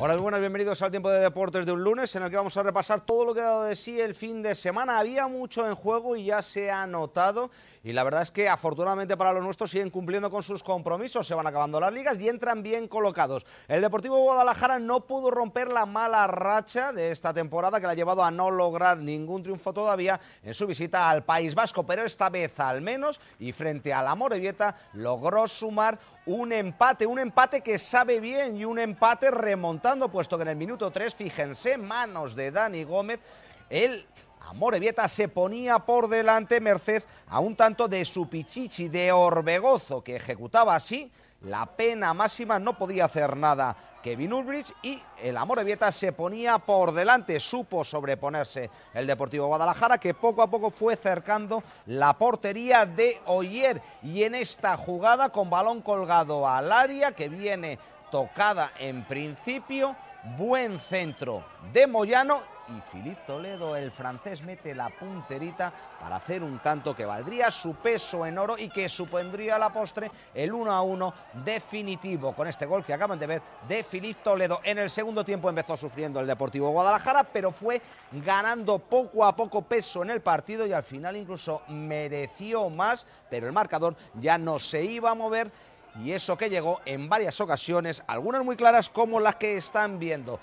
Hola, buenas, bienvenidos al tiempo de deportes de un lunes en el que vamos a repasar todo lo que ha dado de sí el fin de semana. Había mucho en juego y ya se ha notado y la verdad es que afortunadamente para los nuestros siguen cumpliendo con sus compromisos, se van acabando las ligas y entran bien colocados. El Deportivo Guadalajara no pudo romper la mala racha de esta temporada que la ha llevado a no lograr ningún triunfo todavía en su visita al País Vasco, pero esta vez al menos y frente a la Morevieta logró sumar un empate, un empate que sabe bien y un empate remontando, puesto que en el minuto 3, fíjense, manos de Dani Gómez, el Amorevieta se ponía por delante merced a un tanto de su pichichi de Orbegozo, que ejecutaba así la pena máxima, no podía hacer nada Kevin Ulbrich y el amor Vieta se ponía por delante, supo sobreponerse el Deportivo Guadalajara que poco a poco fue cercando la portería de Oyer y en esta jugada con balón colgado al área que viene tocada en principio, buen centro de Moyano y Filip Toledo. El francés mete la punterita para hacer un tanto que valdría su peso en oro y que supondría la postre el 1 a 1 definitivo. Con este gol que acaban de ver de Filip Toledo. En el segundo tiempo empezó sufriendo el Deportivo Guadalajara, pero fue ganando poco a poco peso en el partido y al final incluso mereció más, pero el marcador ya no se iba a mover y eso que llegó en varias ocasiones, algunas muy claras como las que están viendo.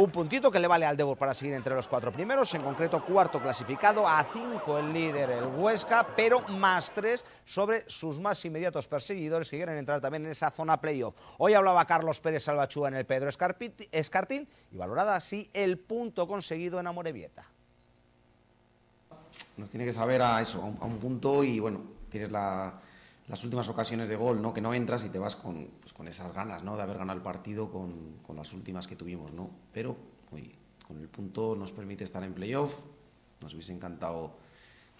Un puntito que le vale al Debor para seguir entre los cuatro primeros, en concreto cuarto clasificado, a cinco el líder, el Huesca, pero más tres sobre sus más inmediatos perseguidores que quieren entrar también en esa zona playoff. Hoy hablaba Carlos Pérez Salvachúa en el Pedro Escartín y valorada así el punto conseguido en Amorebieta. Nos tiene que saber a eso, a un punto y bueno, tienes la las últimas ocasiones de gol, ¿no? Que no entras y te vas con, pues, con esas ganas, ¿no? De haber ganado el partido con, con las últimas que tuvimos, ¿no? Pero con el punto nos permite estar en playoff. Nos hubiese encantado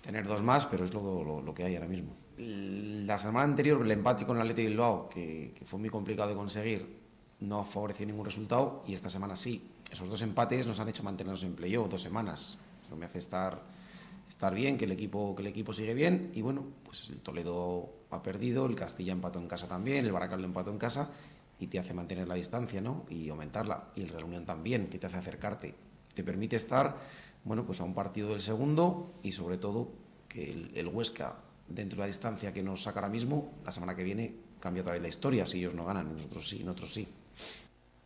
tener dos más, pero es lo, que hay ahora mismo. La semana anterior, el empate con el de Bilbao, que, que fue muy complicado de conseguir, no favoreció ningún resultado y esta semana sí. Esos dos empates nos han hecho mantenernos en playoff dos semanas. Eso me hace estar estar bien, que el equipo, que el equipo sigue bien. Y bueno, pues el Toledo ha perdido, el Castilla empató en casa también, el Baracaldo empató en casa y te hace mantener la distancia, ¿no? Y aumentarla. Y el Real también, que te hace acercarte. Te permite estar, bueno, pues a un partido del segundo y sobre todo que el, el Huesca, dentro de la distancia que nos saca ahora mismo, la semana que viene cambia otra vez la historia, si ellos no ganan, nosotros sí, nosotros sí.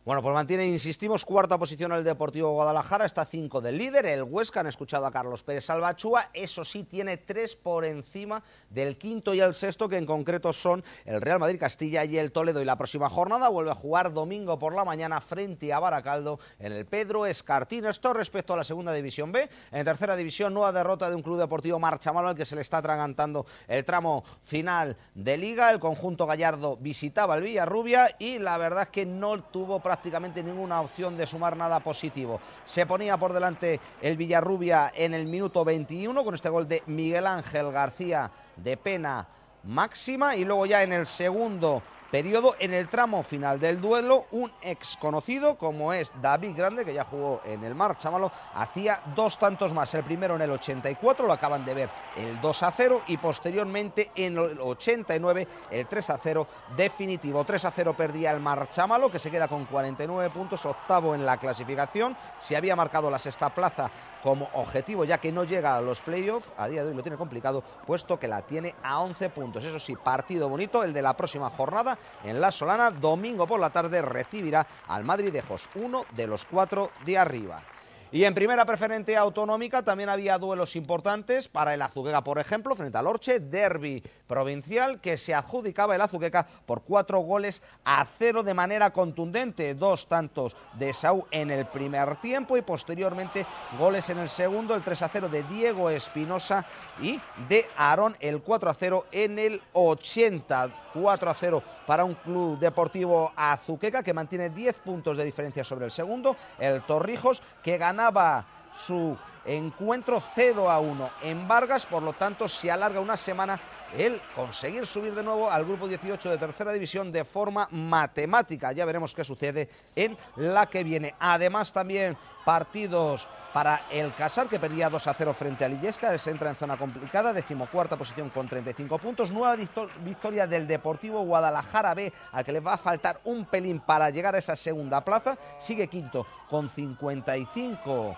Bueno, pues mantiene, insistimos, cuarta posición el Deportivo Guadalajara, está cinco del líder, el Huesca, han escuchado a Carlos Pérez Salvachúa, eso sí, tiene tres por encima del quinto y el sexto, que en concreto son el Real Madrid Castilla y el Toledo. Y la próxima jornada vuelve a jugar domingo por la mañana frente a Baracaldo en el Pedro Escartín. Esto respecto a la segunda división B. En tercera división, nueva derrota de un club deportivo Malo, al que se le está atragantando el tramo final de liga. El conjunto gallardo visitaba el Villarrubia y la verdad es que no tuvo prácticamente prácticamente ninguna opción de sumar nada positivo. Se ponía por delante el Villarrubia en el minuto 21 con este gol de Miguel Ángel García de pena máxima y luego ya en el segundo periodo. En el tramo final del duelo, un ex conocido como es David Grande, que ya jugó en el Mar hacía dos tantos más. El primero en el 84, lo acaban de ver, el 2 a 0, y posteriormente en el 89, el 3 a 0 definitivo. 3 a 0 perdía el Mar que se queda con 49 puntos, octavo en la clasificación. Se había marcado la sexta plaza como objetivo, ya que no llega a los playoffs. A día de hoy lo tiene complicado, puesto que la tiene a 11 puntos. Eso sí, partido bonito, el de la próxima jornada en La Solana. Domingo por la tarde recibirá al Madrid de Jos, uno de los cuatro de arriba. Y en primera preferente autonómica también había duelos importantes para el Azuqueca, por ejemplo, frente al Orche, derby provincial que se adjudicaba el Azuqueca por cuatro goles a cero de manera contundente. Dos tantos de Sau en el primer tiempo y posteriormente goles en el segundo, el 3 a 0 de Diego Espinosa y de Aarón, el 4 a 0 en el 80. 4 a 0 para un club deportivo Azuqueca que mantiene 10 puntos de diferencia sobre el segundo, el Torrijos que gana su encuentro 0 a 1 en Vargas, por lo tanto se alarga una semana el conseguir subir de nuevo al grupo 18 de tercera división de forma matemática. Ya veremos qué sucede en la que viene. Además también partidos para el Casar, que perdía 2 a 0 frente a Lillesca. se entra en zona complicada, decimocuarta posición con 35 puntos, nueva victoria del Deportivo Guadalajara B, al que le va a faltar un pelín para llegar a esa segunda plaza, sigue quinto con 55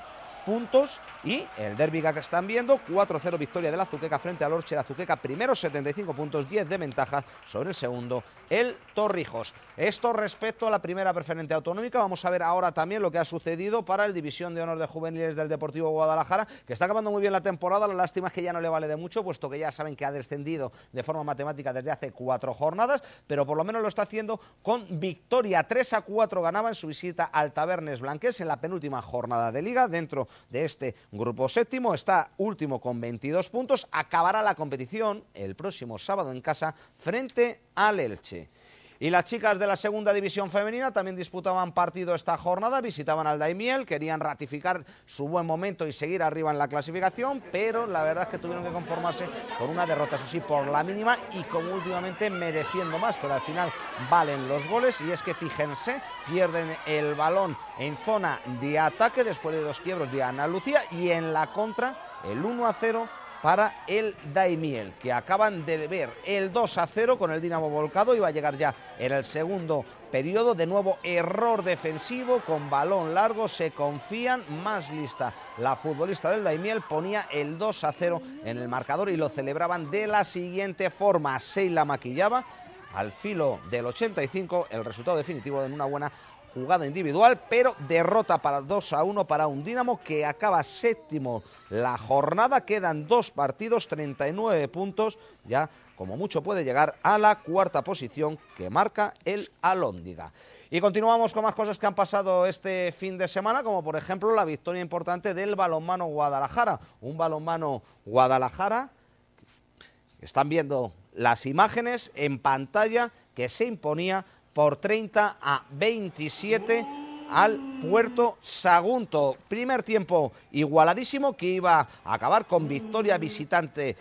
puntos y el Derbiga que están viendo, 4-0 victoria de la Azuqueca frente al Orche, de Azuqueca primero 75 puntos, 10 de ventaja sobre el segundo, el Torrijos. Esto respecto a la primera preferente autonómica, vamos a ver ahora también lo que ha sucedido para el División de Honor de Juveniles del Deportivo Guadalajara, que está acabando muy bien la temporada, la lástima es que ya no le vale de mucho, puesto que ya saben que ha descendido de forma matemática desde hace cuatro jornadas, pero por lo menos lo está haciendo con victoria 3 4 ganaba en su visita al Tabernes Blanques en la penúltima jornada de liga dentro de este grupo séptimo, está último con 22 puntos, acabará la competición el próximo sábado en casa frente al Elche. Y las chicas de la segunda división femenina también disputaban partido esta jornada, visitaban al Daimiel, querían ratificar su buen momento y seguir arriba en la clasificación, pero la verdad es que tuvieron que conformarse con una derrota, eso sí, por la mínima y como últimamente mereciendo más, pero al final valen los goles y es que fíjense, pierden el balón en zona de ataque después de dos quiebros de Ana Lucía y en la contra el 1 a 0 para el Daimiel, que acaban de ver el 2 a 0 con el Dinamo volcado iba a llegar ya en el segundo periodo. De nuevo, error defensivo con balón largo, se confían, más lista. La futbolista del Daimiel ponía el 2 a 0 en el marcador y lo celebraban de la siguiente forma. la maquillaba. Al filo del 85, el resultado definitivo de una buena jugada individual, pero derrota para 2 a 1 para un Dinamo que acaba séptimo la jornada. Quedan dos partidos, 39 puntos. Ya como mucho puede llegar a la cuarta posición que marca el Alóndiga. Y continuamos con más cosas que han pasado este fin de semana, como por ejemplo la victoria importante del balonmano Guadalajara. Un balonmano Guadalajara, están viendo las imágenes en pantalla, que se imponía por 30 a 27 al Puerto Sagunto. Primer tiempo igualadísimo que iba a acabar con victoria visitante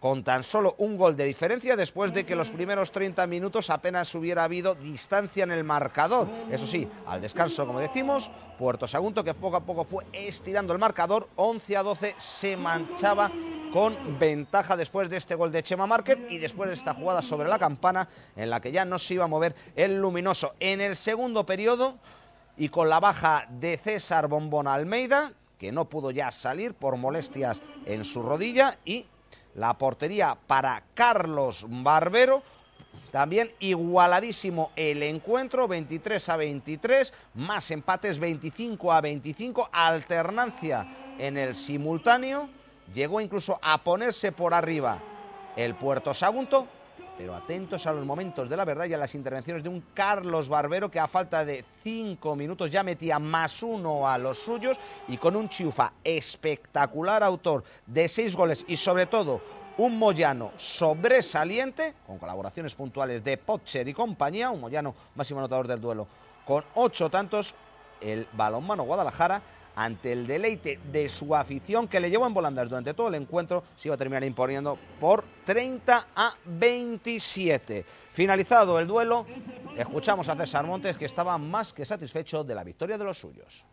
con tan solo un gol de diferencia después de que los primeros 30 minutos apenas hubiera habido distancia en el marcador. Eso sí, al descanso, como decimos, Puerto Sagunto, que poco a poco fue estirando el marcador, 11 a 12 se manchaba con ventaja después de este gol de Chema Market y después de esta jugada sobre la campana en la que ya no se iba a mover el luminoso. En el segundo periodo y con la baja de César Bombón Almeida, que no pudo ya salir por molestias en su rodilla y la portería para Carlos Barbero. También igualadísimo el encuentro, 23 a 23, más empates 25 a 25, alternancia en el simultáneo Llegó incluso a ponerse por arriba el Puerto Sagunto, pero atentos a los momentos de la verdad y a las intervenciones de un Carlos Barbero que a falta de cinco minutos ya metía más uno a los suyos y con un Chiufa espectacular autor de seis goles y sobre todo un Moyano sobresaliente, con colaboraciones puntuales de Potcher y compañía, un Moyano máximo anotador del duelo, con ocho tantos, el mano Guadalajara ante el deleite de su afición que le llevó en volandas durante todo el encuentro, se iba a terminar imponiendo por 30 a 27. Finalizado el duelo, escuchamos a César Montes que estaba más que satisfecho de la victoria de los suyos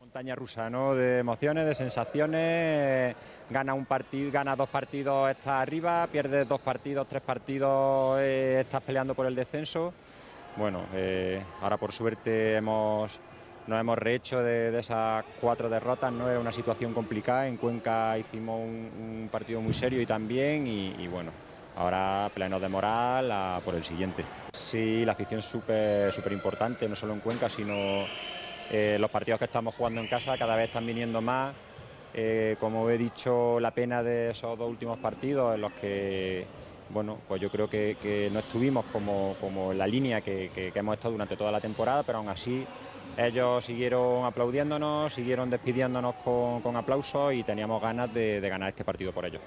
montaña rusa, ¿no? De emociones, de sensaciones. Gana un partido, gana dos partidos, ...está arriba, pierde dos partidos, tres partidos, eh, estás peleando por el descenso. Bueno, eh, ahora por suerte hemos nos hemos rehecho de, esas cuatro derrotas, no era una situación complicada, en Cuenca hicimos un, partido muy serio y también, y, bueno, ahora pleno de moral por el siguiente. Sí, la afición es súper importante, no solo en Cuenca, sino eh, los partidos que estamos jugando en casa cada vez están viniendo más. Eh, como he dicho, la pena de esos dos últimos partidos en los que bueno, pues yo creo que, no estuvimos como, como la línea que hemos estado durante toda la temporada, pero aún así ellos siguieron aplaudiéndonos, siguieron despidiéndonos con, aplausos y teníamos ganas de ganar este partido por ellos.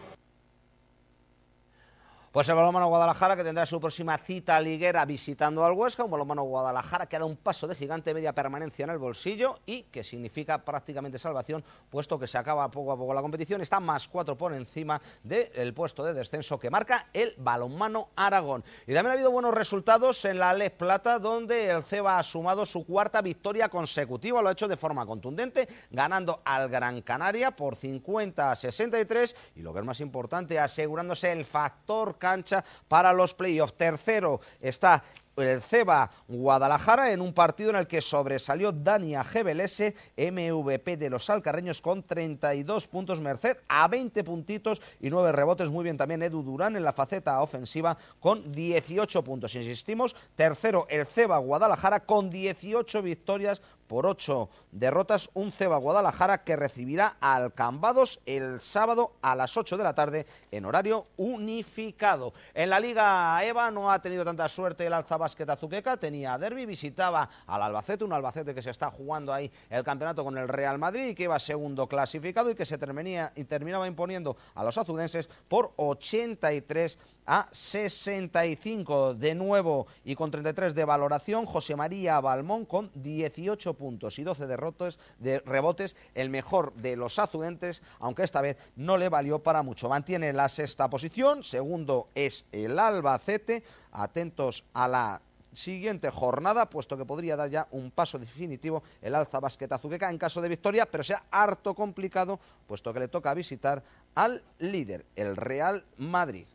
Pues el balonmano Guadalajara que tendrá su próxima cita liguera visitando al Huesca, un balonmano Guadalajara que da un paso de gigante media permanencia en el bolsillo y que significa prácticamente salvación puesto que se acaba poco a poco la competición, está más cuatro por encima del puesto de descenso que marca el balonmano Aragón. Y también ha habido buenos resultados en la Les Plata donde el Ceba ha sumado su cuarta victoria consecutiva, lo ha hecho de forma contundente, ganando al Gran Canaria por 50 a 63 y lo que es más importante asegurándose el factor cancha para los playoffs. Tercero está el CEBA Guadalajara en un partido en el que sobresalió Dania Gebelese, MVP de los alcarreños con 32 puntos merced a 20 puntitos y 9 rebotes. Muy bien también Edu Durán en la faceta ofensiva con 18 puntos. Insistimos, tercero el CEBA Guadalajara con 18 victorias por 8 derrotas. Un Ceba Guadalajara que recibirá al Cambados el sábado a las 8 de la tarde en horario unificado. En la Liga EVA no ha tenido tanta suerte el Alzaba básquet Azuqueca tenía derby, visitaba al Albacete, un Albacete que se está jugando ahí el campeonato con el Real Madrid y que iba segundo clasificado y que se terminaba imponiendo a los azudenses por 83 a 65 de nuevo y con 33 de valoración. José María Balmón con 18 puntos y 12 derrotes, de rebotes, el mejor de los azudentes, aunque esta vez no le valió para mucho. Mantiene la sexta posición, segundo es el Albacete, atentos a la siguiente jornada, puesto que podría dar ya un paso definitivo el alza basqueta azuqueca en caso de victoria, pero sea harto complicado, puesto que le toca visitar al líder, el Real Madrid.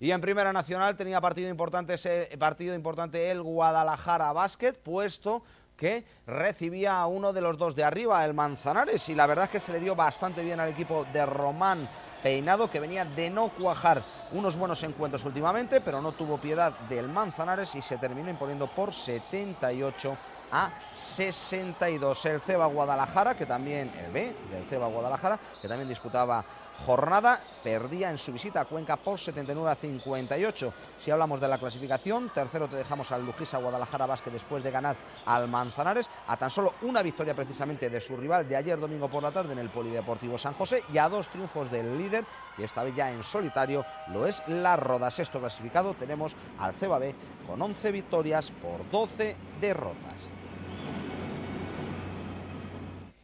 Y en Primera Nacional tenía partido importante, ese, partido importante el Guadalajara básquet, puesto que recibía a uno de los dos de arriba, el Manzanares, y la verdad es que se le dio bastante bien al equipo de Román Peinado, que venía de no cuajar unos buenos encuentros últimamente, pero no tuvo piedad del Manzanares y se terminó imponiendo por 78 a 62. El Ceba Guadalajara, que también, el B del Ceba Guadalajara, que también disputaba jornada, perdía en su visita a Cuenca por 79 a 58. Si hablamos de la clasificación, tercero te dejamos al Lujisa Guadalajara Vázquez después de ganar al Manzanares, a tan solo una victoria precisamente de su rival de ayer domingo por la tarde en el Polideportivo San José y a dos triunfos del líder, que esta vez ya en solitario lo es La Roda. Sexto clasificado tenemos al Ceba B con 11 victorias por 12 derrotas.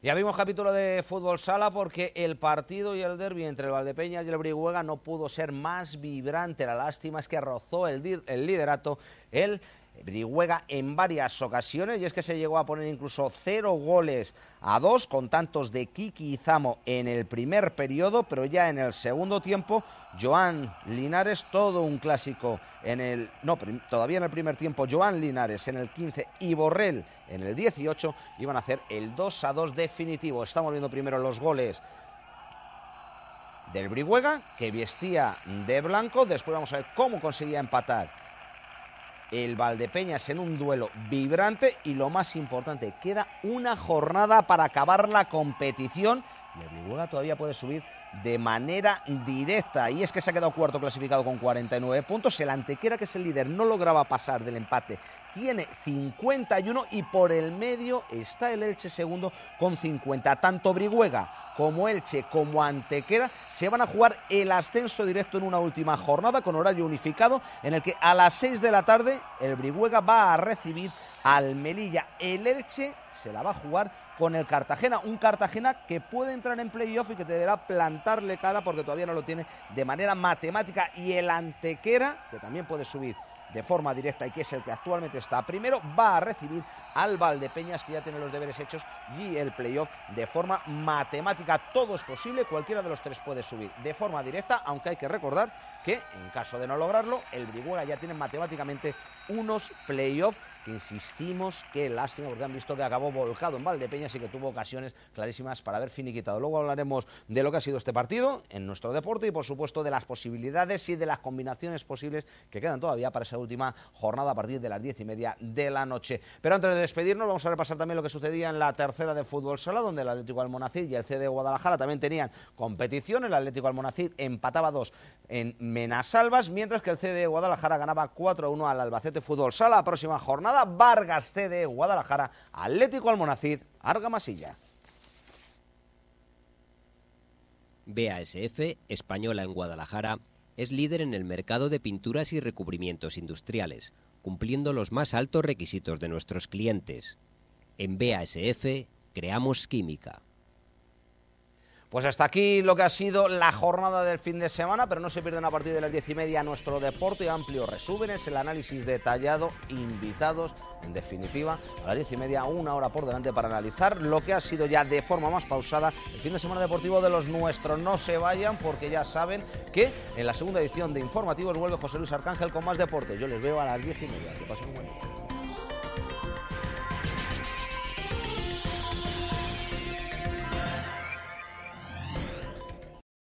Ya vimos capítulo de fútbol sala porque el partido y el derby entre el Valdepeñas y el Brihuega no pudo ser más vibrante. La lástima es que arrozó el, el liderato el Brihuega en varias ocasiones y es que se llegó a poner incluso cero goles a dos con tantos de Kiki Zamo en el primer periodo, pero ya en el segundo tiempo Joan Linares, todo un clásico en el, no, todavía en el primer tiempo Joan Linares en el 15 y Borrell en el 18 iban a hacer el 2 a 2 definitivo. Estamos viendo primero los goles del Brihuega que vestía de blanco, después vamos a ver cómo conseguía empatar el Valdepeñas en un duelo vibrante y lo más importante, queda una jornada para acabar la competición y el Brihuega todavía puede subir de manera directa. Y es que se ha quedado cuarto clasificado con 49 puntos. El Antequera, que es el líder, no lograba pasar del empate. Tiene 51 y por el medio está el Elche segundo con 50. Tanto Brihuega como Elche como Antequera se van a jugar el ascenso directo en una última jornada con horario unificado en el que a las 6 de la tarde el Brihuega va a recibir al Melilla. El Elche se la va a jugar con el Cartagena. Un Cartagena que puede entrar en playoff y que deberá plantarle cara porque todavía no lo tiene de manera matemática. Y el Antequera, que también puede subir de forma directa y que es el que actualmente está primero, va a recibir al Valdepeñas, que ya tiene los deberes hechos, y el playoff de forma matemática. Todo es posible, cualquiera de los tres puede subir de forma directa, aunque hay que recordar que, en caso de no lograrlo, el Brihuega ya tiene matemáticamente unos playoffs que insistimos, que lástima, porque han visto que acabó volcado en Valdepeñas y que tuvo ocasiones clarísimas para haber finiquitado. Luego hablaremos de lo que ha sido este partido en nuestro deporte y, por supuesto, de las posibilidades y de las combinaciones posibles que quedan todavía para esa última jornada a partir de las diez y media de la noche. Pero antes de despedirnos, vamos a repasar también lo que sucedía en la tercera de fútbol sala, donde el Atlético Almonacid y el CD Guadalajara también tenían competición. El Atlético Almonacid empataba dos en Menasalvas, mientras que el CD Guadalajara ganaba 4 1 al Albacete Fútbol Sala. La próxima jornada, Vargas CD Guadalajara, Atlético Almonacid, Argamasilla. BASF, española en Guadalajara, es líder en el mercado de pinturas y recubrimientos industriales, cumpliendo los más altos requisitos de nuestros clientes. En BASF creamos química. Pues hasta aquí lo que ha sido la jornada del fin de semana, pero no se pierdan a partir de las diez y media nuestro deporte amplio, resúmenes, el análisis detallado, invitados, en definitiva, a las diez y media, una hora por delante para analizar lo que ha sido ya de forma más pausada el fin de semana deportivo de los nuestros. No se vayan porque ya saben que en la segunda edición de Informativos vuelve José Luis Arcángel con más deporte. Yo les veo a las diez y media. Que pasen un buen